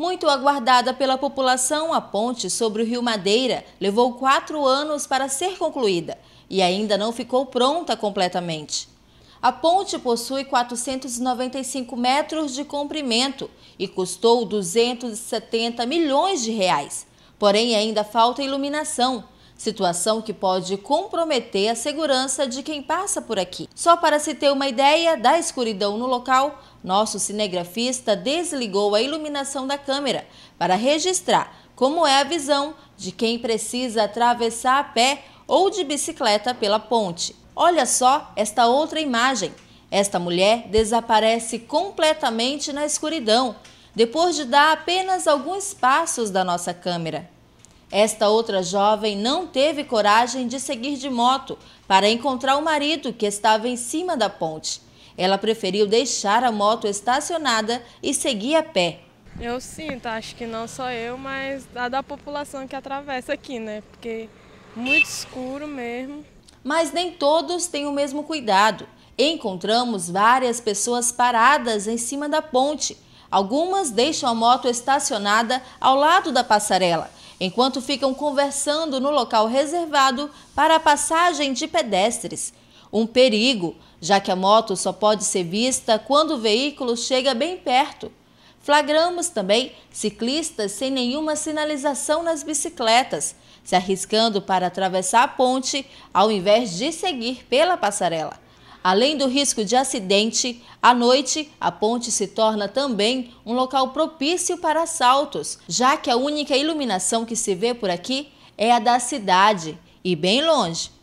Muito aguardada pela população, a ponte sobre o Rio Madeira levou quatro anos para ser concluída e ainda não ficou pronta completamente. A ponte possui 495 metros de comprimento e custou 270 milhões de reais. Porém, ainda falta iluminação situação que pode comprometer a segurança de quem passa por aqui. Só para se ter uma ideia da escuridão no local, nosso cinegrafista desligou a iluminação da câmera para registrar como é a visão de quem precisa atravessar a pé ou de bicicleta pela ponte. Olha só esta outra imagem. Esta mulher desaparece completamente na escuridão, depois de dar apenas alguns passos da nossa câmera. Esta outra jovem não teve coragem de seguir de moto para encontrar o marido que estava em cima da ponte. Ela preferiu deixar a moto estacionada e seguir a pé. Eu sinto, acho que não só eu, mas a da população que atravessa aqui, né? Porque muito escuro mesmo. Mas nem todos têm o mesmo cuidado. Encontramos várias pessoas paradas em cima da ponte. Algumas deixam a moto estacionada ao lado da passarela enquanto ficam conversando no local reservado para a passagem de pedestres. Um perigo, já que a moto só pode ser vista quando o veículo chega bem perto. Flagramos também ciclistas sem nenhuma sinalização nas bicicletas, se arriscando para atravessar a ponte ao invés de seguir pela passarela. Além do risco de acidente, à noite a ponte se torna também um local propício para assaltos, já que a única iluminação que se vê por aqui é a da cidade e bem longe